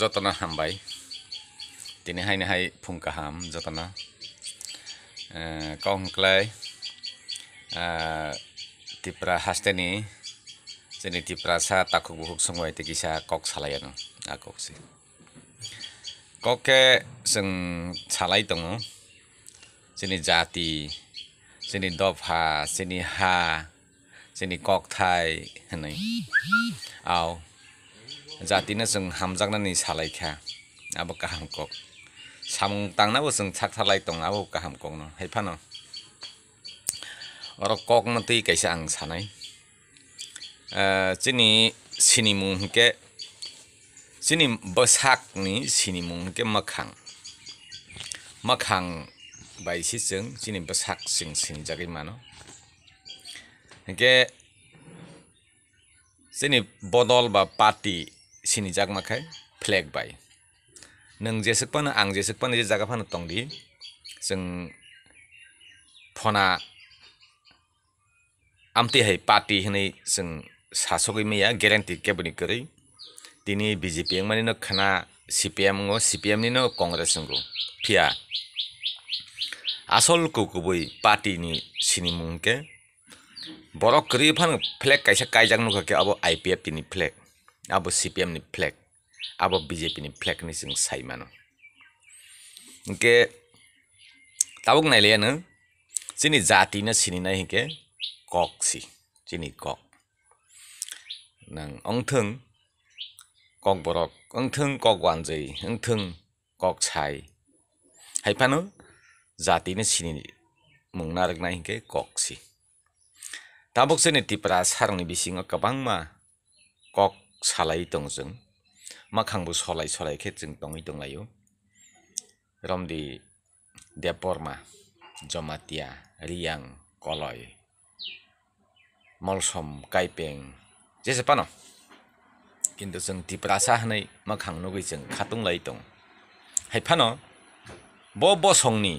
จตนาหามไปทีนี้ให้นี่ให้พุงกระหามจตนากองเกลย์ที่ประหัสเตนีเจนี่ที่ประสาตักกุบหุกสงวยทีกิชาคกสลายนะอากุศิก็กค่สังสลายตรงเจนี่จติเจนี่ดอบหาเจนี่หาเจนี่กไทยอะไรเอา জাতিনে जों হামজাগনানি সালাইখা আবো কাহাম কক সামুং তাংনাবো जों ছাকথালাই তং আবো কাহাম কক ন হেফানো অর কক নতি কাইসা আং সানাই চিনি সিনি মুং হকে চিনি বসাকনি সিনি মুং হকে মখাং মখাং বাইসি जों চিনি বসাক সিং সিং জাগাই মানো হকে চিনি বদল বা পাতি sinijak makai flag b a i n e n g j e s e k pan ang j e s e k pan a je jaga pan tong di s e n g p o n a amti hai p a t i hinai s e n g s a s o g i m i y a g u a r a n t i kebuni kari tini bjp i i i n g mani no k a n a cpm ngo cpm ni no k o n g r e s s ngo pia asol kukubui p a t i ni sinimung ke borok kri p a n p l a g kaisa kaijak nu k a k e abo ipf tini p l a g abo CPM ni flag abo BJP ni flag ni jing sai mano ke tabuk nai le na sini jati na sini nai ke kok si sini kok nang ong thung kok borok ong thung kok wan jai ong thung kok chai hai pano jati na sini mung narak nai ke kok si tabuk sini tipra sarang ni bisinga kabang ma kok salai tong jung ma khang bu solai solai khe jung tongi tong layu romdi deporma jomatia riang koloi molsom kaipeng jese pano kintu jung tiprasa hanai ma khang nugui jung khatung lai tong hai pano bo bo songni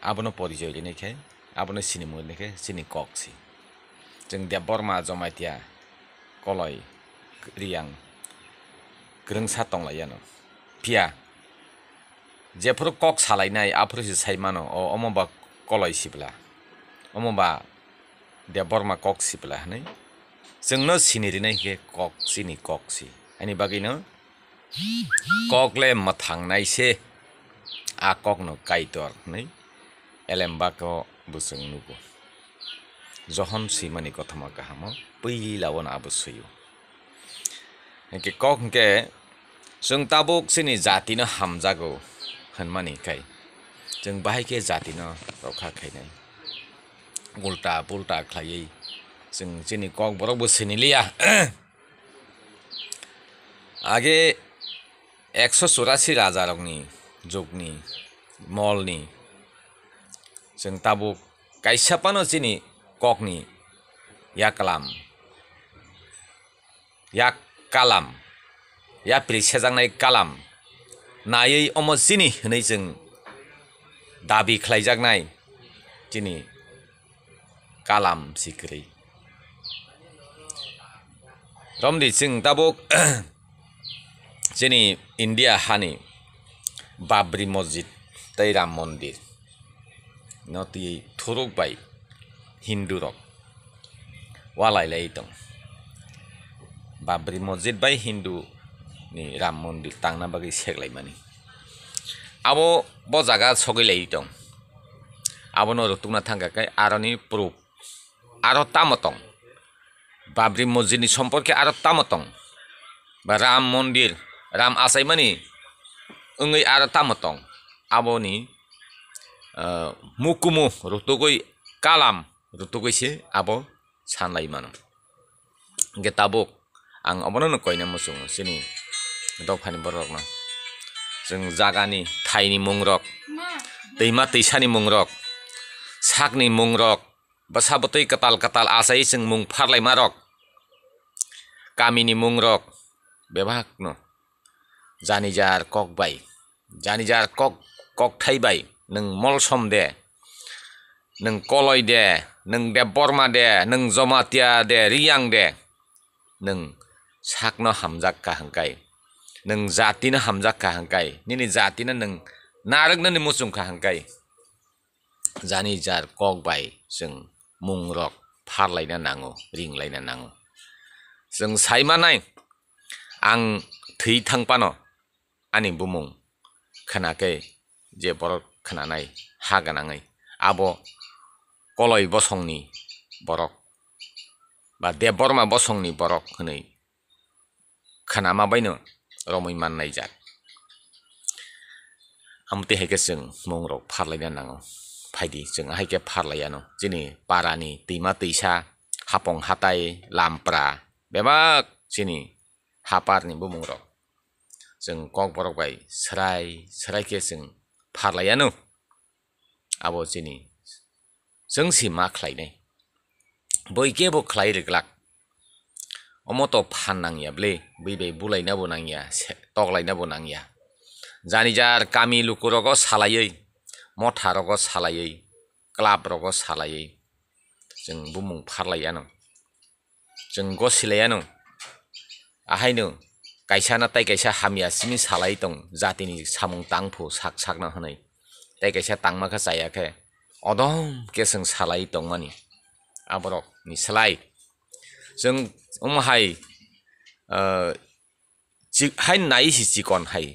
abono porijoy linekhe abono sinimur nekhe sini koksi jung deporma jomatia koloi riang gereng satong lah ya no pia jepur kok salai nai iya, apur si sai mano o oh, omo ba koloi si bela omo ba dia bor kok si bela nai seng no sini ri ke kok sini kok si ani bagi no kok le matang nai se a kok no kaitor nai elem bako busung nuku जहन सीमानि कथमा काहाम पई लावन आबसयो के कक के जों ताबुक सिनि जातिनो हामजागौ होनमानिखाय उल्टा पुल्टा खायै जों जोंनि कक बरक बोसोनिलिया आगे एक्स' चौरासि राजा रंनि जुगनि मलनि जों ताबुक गायसापानो जिनी kokni yakalam yak kalam yapri sejangnai kalam नायै अमजिनि होनै जों दाबि खालायजानाय दिनै कालाम सिखिरै रमदि जों दाबो जोंनि इन्डिया हानि बाबरि मस्जिद तै राम मन्दिर नति थुरुक बाई হিন্দুরক ওয়ালাইলাইতং বাবরি মসজিদ বাই হিন্দু ni ram mondir tangna bagi seklai mani abo bo jaga sogilai tong abo no tungna thangka kai aroni proof aro tamotong Babri Masjid সম্পর্কে আরো তামতং বা রাম মন্দির রাম আসাইমানি ওই আরো তামতং আবনি মুকুমু রতগই কালাম rutugoise abo sanlai mano ge tabok ang abono koina musung sini dophani borok ma jeng jagani thaini mungrok दैमा दैसानि मुंरक सागनि मुंरक बसाबतै कताल कताल आसायै जों मुं फारलायमा रक गामिनि मुंरक बेबागनो जानिजार कक बाय जानिजार कक कक थाइबाय नों मल सम दे nung koloi de nung de borma de nung zomatia de riang de nung no hamjak ka hangkai nung jati na hamjak ka hangkai nini jati na nung narag na ni musum ka hangkai jani jar kok bai sung mung rok phar laina nango ring laina nango jung saimanai ang thei thangpano ani bumung khanakai je borok khana nai ha ganangai abo कलय बसंनि बरक बा देबरमा बसंनि बरक होनै खोनामाबायनो रमै माननाय जात आमते हायके जों मंग्राव फारलायना नांगौ फायदि जों हायके फारलायानो जोंनि पारानि दैमा दैसा हापं हाताय लामप्रा बेबाक जोंनि हापारनिबो मंग्राव जों गक बरक बाय स्राय स्रायके जों फारलायानो आब' जोंनि ซึ่งสิมาใครเนี่ยบ่อยเก็บบ่ใครหรือกลักอมตอพันนังยาเบลบีเบบุไลนะบุนังยาตอกไลนะบุนังยาจานิจารกามีลูกรก็สลายยมอทารก็สลายยคลาบรก็สลายยจึงบุมุงพาดไลยานุจึงก็สิเลยานุอาให้นุไก่ชานาไตไก่ชาฮามยาสิมิสลายตรงจัตินิสามุงตังผู้สักสักนะฮะนี่ไตไก่ชาตังมาข้าใส่ยแค่ अदम केसं सालाय दं मानि आबादनि सालाय जों उमहाय हाय नायसि चिकन हाय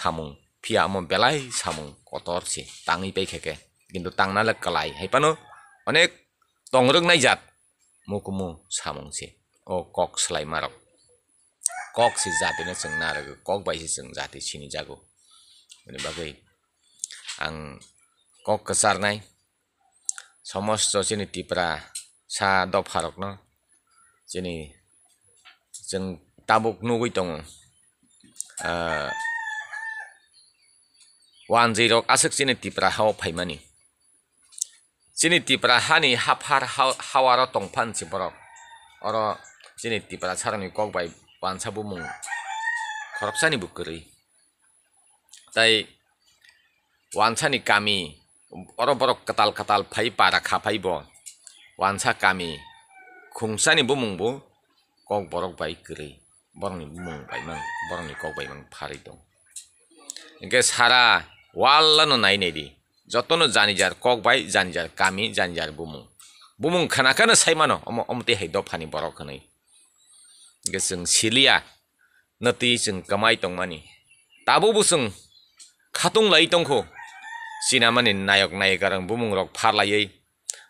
सामुं फिया अम बेलाय सामुं कतरसे ताङै बेखेके কিন্তু তাংনালে কালাই হাইপানো অনেক টংরকনাই জাত মুকুমু সামংসে ও কক সেলাই মারক কক সে জাতিনে जों नारो কক बायसि जों जाति सिनि जागौ बेनि बागै आं কক गोसारनाय समस्त जोंनि टिप्रा सा दफारकनो जोंनि जों ताबुक नुगै दङ वान जिरक आसोक जोंनि टिप्रा हाव फाइमानि जोंनि टिप्रा हानि हाफार हावार दंफान सिबरक अर जोंनि टिप्रा सारनि गक बाय बानसाबो मुं खरबसानिबो गोरै তাই वानसानि गामि বড় বড় কাতাল কাতাল ফাই পারা খাফাইব ওয়ানসা গামি খুংসানি বুমুংবো কক বরক বাই গেলে বরংনি বুমুং বাইমান বরংনি কক বাইমান ফারি দং এনকে সারা ওয়াল্লানো নাই নাই দি যতনো জানিজার কক বাই জানিজার গামি জানিজার বুমুং বুমুং খানাকানো সাইমানো অম অমতে হাইদ ফানি বরক হनै এনকে जों सिलिया नति जों कमाइ दंमानि दाबो जों खादं लाइ दंखौ Sinamani nayok nayakarang bumung rok parlayai.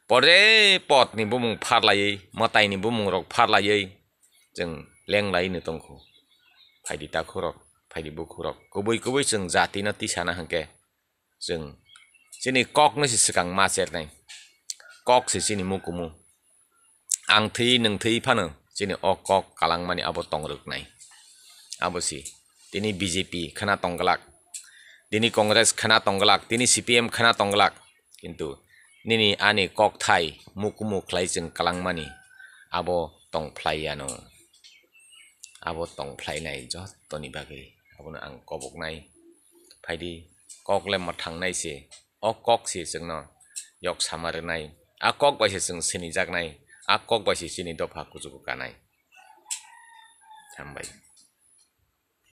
Pore pot ni bumung parlayai. Matai ni bumung rok parlayai. Jeng leng lai ni tongku. Paidi takurok. Paidi bukurok. Kubui kubui jeng zati na tisana hangke. Jeng. Sini kok ni si sekang maser nai. Kok si sini mukumu. Ang thi neng thi panu. Sini ok kok kalang mani abo tongruk nai. Abo si. Tini BJP kena tonggelak. ดินีคอนเกรสขนาดตองกลักดินีซีพีเอ็มขนาดตองกลักคินตุนี่นี่อันนี้กอกไทยมุกมุกไล่จึงกลังมันนี่อาบอตองพลายานุอาบอตองพลายในจอดตัวนี้บางทีอาบอนังกบกในภายดีกอกเล่มมาทางในเสียอกอกเสียจึงเนาะยกสามารถในอากอกไปเสียจึงสินิจักในอากอกไป้เสียสินิโตภาคุจุกกันในทำไป